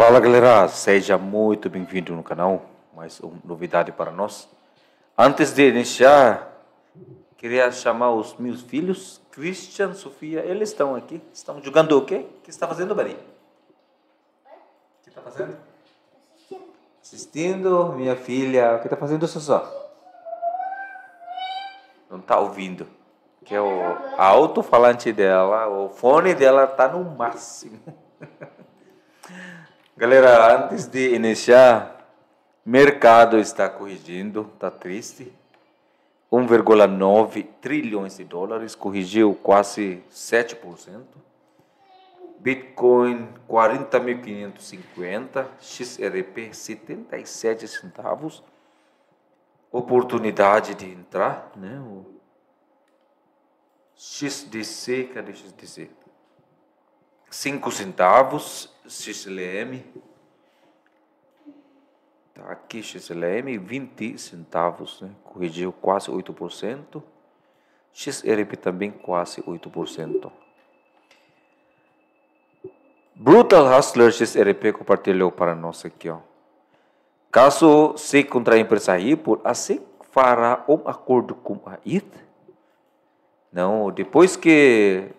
Fala galera, seja muito bem-vindo no canal, mais uma novidade para nós. Antes de iniciar, queria chamar os meus filhos, Christian, Sofia, eles estão aqui, estão jogando o quê? O que está fazendo, Bari? O que está fazendo? Assistindo. Assistindo, minha filha, o que está fazendo, Sossó? Não está ouvindo, que é o alto-falante dela, o fone dela está no máximo. Galera, antes de iniciar, mercado está corrigindo, tá triste. 1,9 trilhões de dólares, corrigiu quase 7%. Bitcoin 40.550, XRP 77 centavos. Oportunidade de entrar, né? O XDC, cadê XDC? cinco centavos, XLM. Tá aqui XLM, 20 centavos, né? corrigiu quase 8%. XRP também quase 8%. Brutal Hustler XRP compartilhou para nós aqui, ó. Caso se contra a empresa Ripple, assim fará um acordo com a It Não, depois que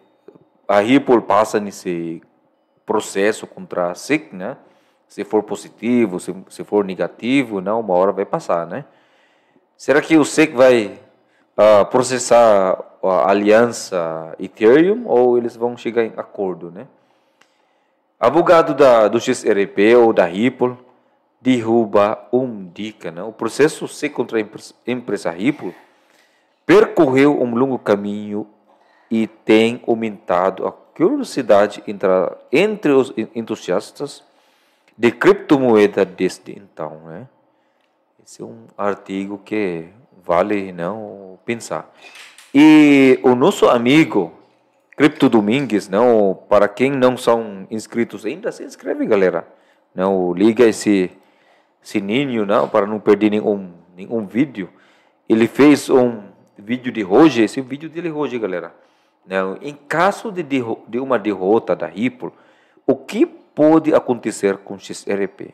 a Ripple passa nesse processo contra a SIC, né? Se for positivo, se, se for negativo, não, uma hora vai passar, né? Será que o SIC vai uh, processar a aliança Ethereum ou eles vão chegar em acordo, né? Advogado da, do XRP ou da Ripple derruba um dica, né? O processo SIC contra a empresa Ripple percorreu um longo caminho e tem aumentado a curiosidade entre, os entusiastas de criptomoeda desde então. Né? Esse é um artigo que vale não né, pensar. E o nosso amigo Cripto Domingues, não, né, para quem não são inscritos ainda, se inscreve, galera. Não né, liga esse sininho, não, para não perder nenhum nenhum vídeo. Ele fez um vídeo de hoje, esse é o vídeo dele hoje, galera né? em caso de, de uma derrota da Ripple, o que pode acontecer com XRP?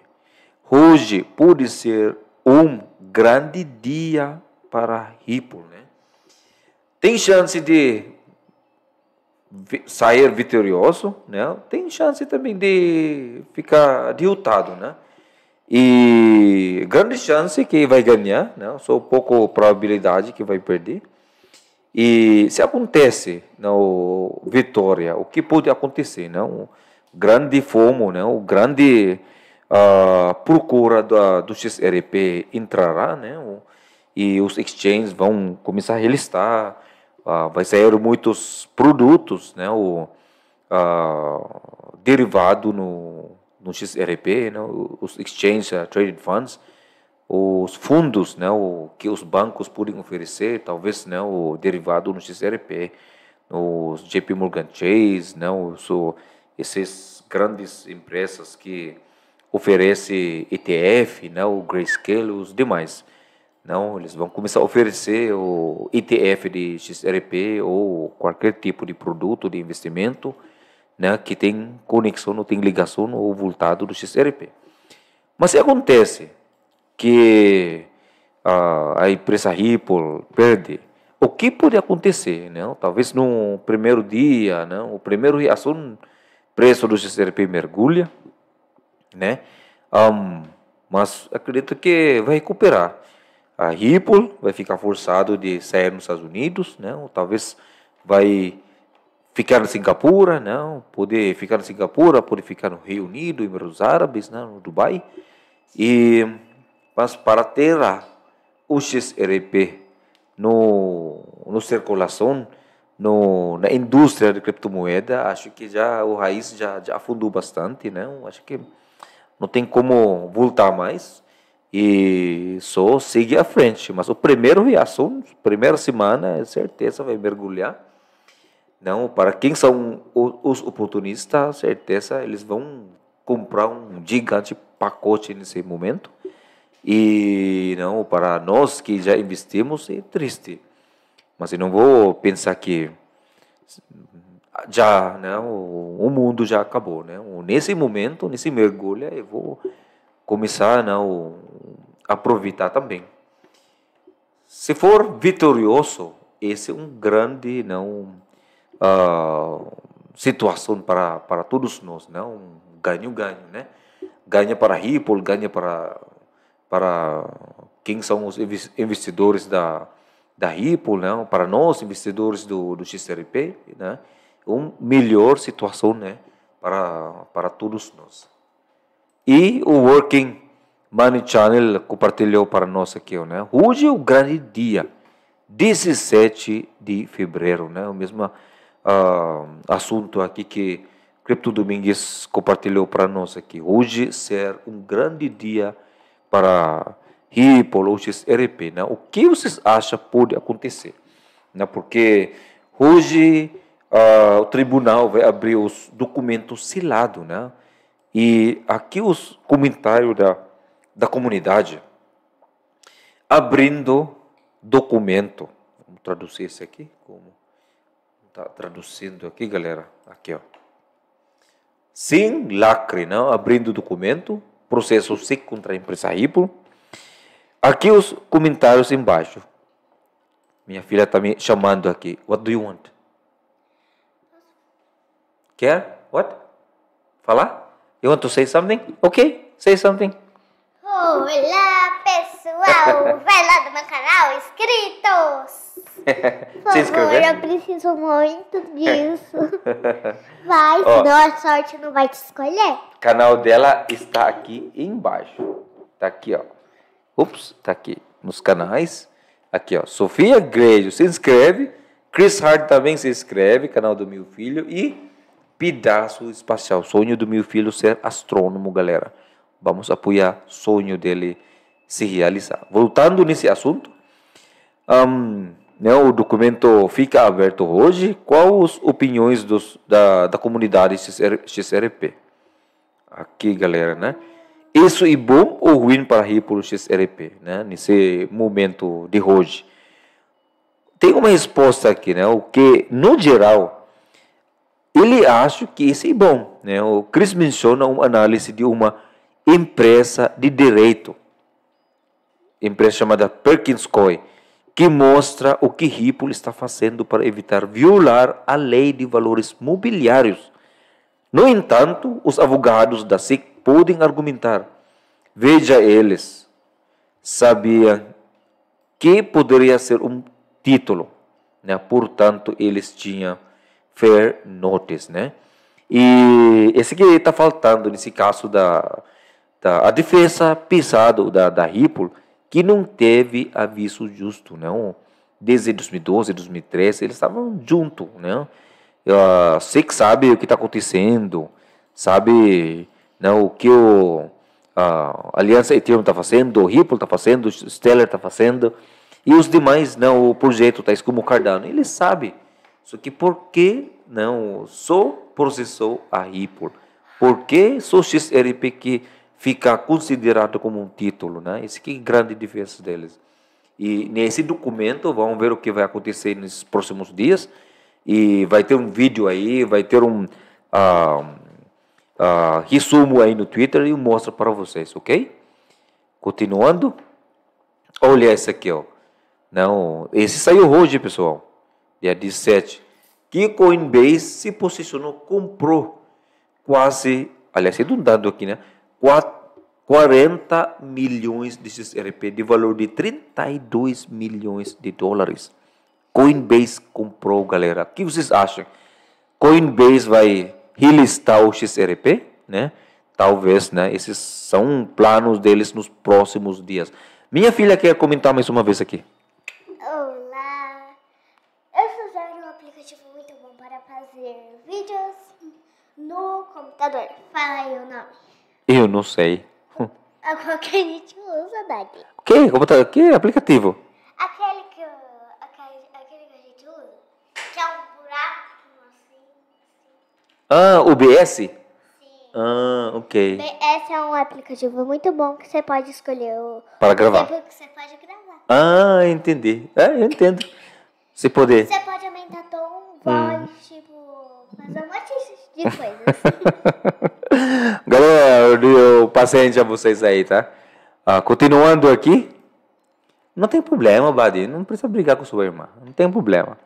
Hoje pode ser um grande dia para Ripple. Né? Tem chance de sair vitorioso, né? tem chance também de ficar derrotado. Né? E grande chance que vai ganhar, né? só pouco probabilidade que vai perder. E se acontece no né, Vitória, o que pode acontecer, não? Né, né, o grande fomo, não? O grande uh, procura da, do XRP entrará, né? E os exchanges vão começar a relistar, uh, vai sair muitos produtos, não? Uh, ah, derivado no no XRP, não? os exchanges uh, traded funds os fundos né, o, que os bancos podem oferecer, talvez né, o derivado no XRP, os JP Morgan Chase, né, os, esses grandes empresas que oferecem ETF, né, o Grayscale, os demais. Não, eles vão começar a oferecer o ETF de XRP ou qualquer tipo de produto de investimento né, que tem conexão, não tem ligação ou voltado do XRP. Mas se acontece que a, ah, a empresa Ripple perde, o que pode acontecer? Não? Né? Talvez no primeiro dia, não? Né? o primeiro a ação preço do XRP mergulha, né? Um, mas acredito que vai recuperar. A Ripple vai ficar forçado de sair nos Estados Unidos, não? Né? Talvez vai ficar na Singapura, não? Poder ficar na Singapura, poder ficar no Reino Unido, Emirados Árabes, não? no Dubai. E mas para ter os RP no, no circulação, no, na indústria de criptomoeda, acho que já o raiz já, já afundou bastante, né? Acho que não tem como voltar mais e só seguir à frente. Mas o primeiro reação, primeira semana, é certeza vai mergulhar. Não, para quem são os oportunistas, certeza eles vão comprar um gigante pacote nesse momento. E não, para nós que já investimos é triste. Mas eu não vou pensar que já, né, o, mundo já acabou, né? Nesse momento, nesse mergulho, eu vou começar, né, a aproveitar também. Se for vitorioso, esse é um grande, não, né, uh, ah, situação para para todos nós, não, né? ganho-ganho, né? Ganha para Ripple, ganha para para quem são os investidores da, da Ripple, né? para nós, investidores do, do XRP, né? uma melhor situação né? para, para todos nós. E o Working Money Channel compartilhou para nós aqui, né? hoje é o grande dia, 17 de fevereiro, né? o mesmo uh, assunto aqui que Cripto Domingues compartilhou para nós aqui. Hoje ser um grande dia para hipólogos RP. Né? O que vocês acham pode acontecer? Né? Porque hoje uh, o tribunal vai abrir os documentos selados, né? E aqui os comentários da, da comunidade. Abrindo documento. Vamos traduzir isso aqui. Como? Tá traduzindo aqui, galera. Aqui, ó. Sim, lacre, não? Abrindo documento processo C contra a empresa Ripple. Aqui os comentários embaixo. Minha filha está me chamando aqui. What do you want? Quer? What? Falar? You want to say something? Ok, say something. Olá, pessoal! Vai lá do meu canal, inscritos! Se favor, eu preciso muito disso. Vai, Ó, senão a sorte não vai te escolher. canal dela está aqui embaixo. Tá aqui, ó. Ups, tá aqui nos canais. Aqui, ó. Sofia Grejo se inscreve. Chris Hard também se inscreve, canal do meu filho. E Pedaço Espacial, sonho do meu filho ser astrônomo, galera. Vamos apoiar o sonho dele se realizar. Voltando nesse assunto, um, né, o documento fica aberto hoje. Qual as opiniões dos, da, da comunidade XR, XRP? Aqui, galera, né? Isso é bom ou ruim para a Ripple XRP, né? Nesse momento de hoje. Tem uma resposta aqui, né? O que, no geral, ele acha que isso é bom, né? O Chris menciona uma análise de uma impressa de direito, empresa chamada Perkins Coie, que mostra o que Ripple está fazendo para evitar violar a lei de valores mobiliários. No entanto, os advogados da SIC podem argumentar: veja, eles sabiam que poderia ser um título, né? portanto, eles tinham fair notice. Né? E esse que está faltando nesse caso da Tá? A defesa pesada da, da Ripple, que não teve aviso justo, não. Né? Desde 2012, 2013, eles estavam juntos, né? Uh, sei que sabe o que está acontecendo, sabe né o que o, a Aliança Ethereum está fazendo, o Ripple está fazendo, o Stellar está fazendo, e os demais, não, né, o projeto, tais como o Cardano, ele sabe. Só que por que não só processou a Ripple? Por que só XRP que fica considerado como um título, né? Esse que é grande diferença deles. E nesse documento, vamos ver o que vai acontecer nos próximos dias. E vai ter um vídeo aí, vai ter um uh, uh, resumo aí no Twitter e eu mostro para vocês, ok? Continuando. Olha esse aqui, ó. Não, esse saiu hoje, pessoal. Dia 17. Que Coinbase se posicionou, comprou quase. Aliás, redundando aqui, né? 40 milhões de XRP de valor de 32 milhões de dólares. Coinbase comprou, galera. O que vocês acham? Coinbase vai relistar o XRP, né? Talvez, né? Esses são planos deles nos próximos dias. Minha filha quer comentar mais uma vez aqui. Olá! Eu sou usar um aplicativo muito bom para fazer vídeos no computador. Fala aí o nome. Eu não sei. A qual que a gente usa, Dani? Que? Como tá? Que aplicativo? Aquele que, aquele, aquele que a gente usa, que é um buraco assim, assim. Ah, o BS? Sim. Ah, ok. O BS é um aplicativo muito bom que você pode escolher o Para gravar. tempo que você pode gravar. Ah, entendi. É, eu entendo. Você poder. Você pode aumentar tom, voz, hum. tipo. Mas é um monte de coisas. Galera, eu paciente a vocês aí, tá? Ah, continuando aqui. Não tem problema, Badi. Não precisa brigar com sua irmã. Não tem problema.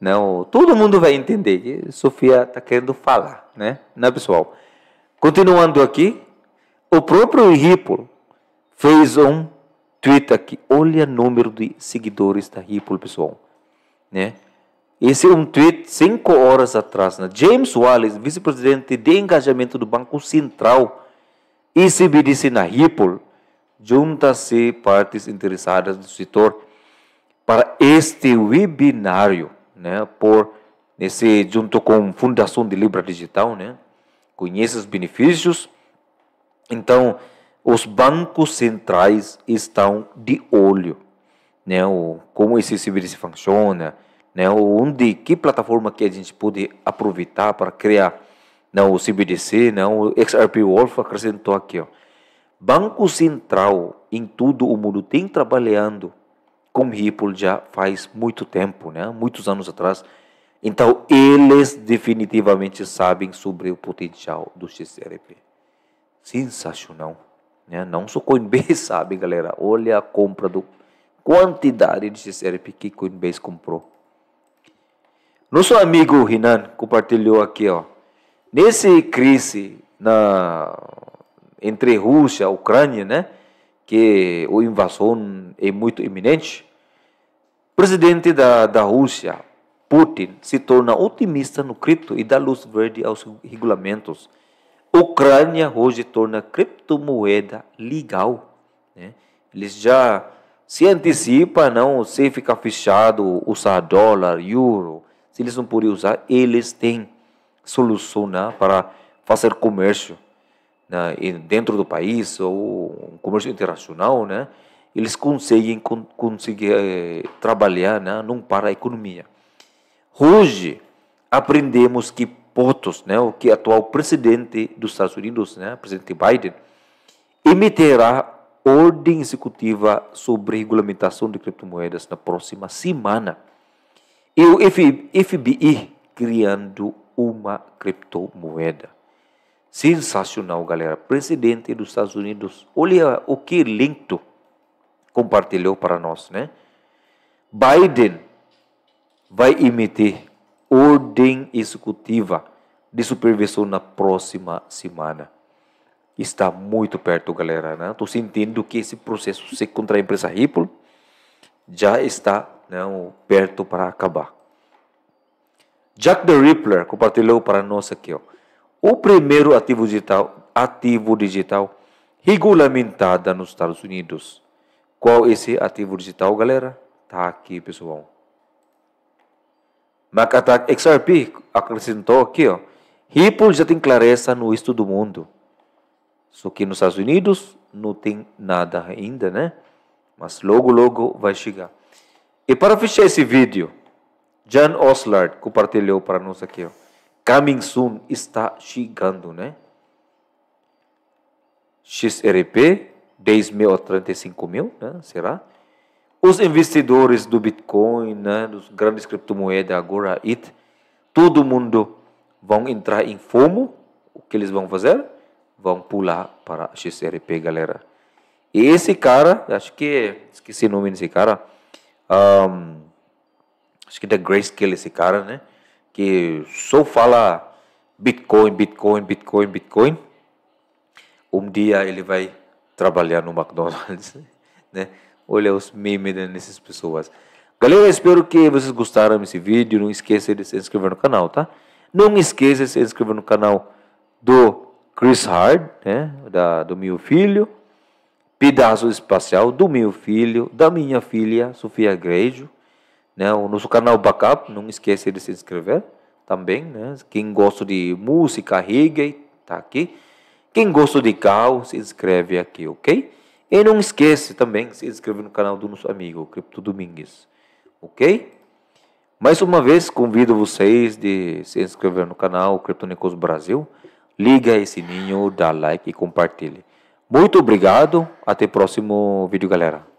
Não, todo mundo vai entender que Sofia está querendo falar, né? Não, é, pessoal? Continuando aqui, o próprio Ripple fez um tweet aqui. Olha o número de seguidores da Ripple, pessoal. Né? Esse é um tweet cinco horas atrás. Né? James Wallace, vice-presidente de engajamento do Banco Central e CBDC na Ripple, junta-se partes interessadas do setor para este webinário, né? Por esse junto com Fundação de Libra Digital, né? Conheça os benefícios. Então, os bancos centrais estão de olho, né? O, como esse CBDC funciona né, onde que plataforma que a gente pode aproveitar para criar não, né, o CBDC, não, né, o XRP Wolf acrescentou aqui, ó. Banco Central em todo o mundo tem trabalhando com Ripple já faz muito tempo, né, muitos anos atrás. Então, eles definitivamente sabem sobre o potencial do XRP. Sensacional. Né? Não só Coinbase sabe, galera. Olha a compra do quantidade de XRP que Coinbase comprou nosso amigo Rinan compartilhou aqui, ó. Nesse crise na entre Rússia e Ucrânia, né, que a invasão é muito iminente, o presidente da, da Rússia, Putin, se torna otimista no cripto e dá luz verde aos regulamentos. Ucrânia hoje torna criptomoeda legal. Né? Eles já se antecipa, não se fica fechado usar dólar, euro, se eles não podem usar, eles têm solução né, para fazer comércio né, dentro do país ou comércio internacional, né, eles conseguem con conseguir, eh, trabalhar né, não para a economia. Hoje aprendemos que Potos, né, o que é atual presidente dos Estados Unidos, né, presidente Biden, emitirá ordem executiva sobre regulamentação de criptomoedas na próxima semana e o FBI criando uma criptomoeda. Sensacional, galera. Presidente dos Estados Unidos, olha o que Linto compartilhou para nós, né? Biden vai emitir ordem executiva de supervisão na próxima semana. Está muito perto, galera. Estou né? sentindo que esse processo contra a empresa Ripple já está não né, perto para acabar. Jack the Ripper compartilhou para nós aqui ó, o primeiro ativo digital, ativo digital regulamentada nos Estados Unidos. Qual esse ativo digital, galera? Tá aqui, pessoal. MacAttack XRP acrescentou aqui, ó. Ripple já tem clareza no resto do mundo. Só que nos Estados Unidos não tem nada ainda, né? Mas logo, logo vai chegar. E para fechar esse vídeo, John Oslard compartilhou para nós aqui, ó. Coming soon está chegando, né? XRP, 10 mil a 35 mil, né? será? Os investidores do Bitcoin, né? dos grandes criptomoedas, agora IT, todo mundo vão entrar em FOMO. O que eles vão fazer? Vão pular para XRP, galera. E esse cara, acho que esqueci o nome desse cara, um, acho que da Grayscale esse cara, né? Que só fala Bitcoin, Bitcoin, Bitcoin, Bitcoin. Um dia ele vai trabalhar no McDonald's, né? Olha os memes dessas pessoas. Galera, espero que vocês gostaram desse vídeo. Não esqueça de se inscrever no canal, tá? Não esqueça de se inscrever no canal do Chris Hard, né? Da, do meu filho pedaço espacial do meu filho, da minha filha, Sofia Grejo. Né? O nosso canal Backup, não esqueça de se inscrever também. Né? Quem gosta de música, reggae, tá aqui. Quem gosta de carro, se inscreve aqui, ok? E não esqueça também se inscrever no canal do nosso amigo Cripto Domingues, ok? Mais uma vez, convido vocês de se inscrever no canal Criptonicos Brasil. Liga esse sininho, dá like e compartilhe. Muito obrigado. Até o próximo vídeo, galera.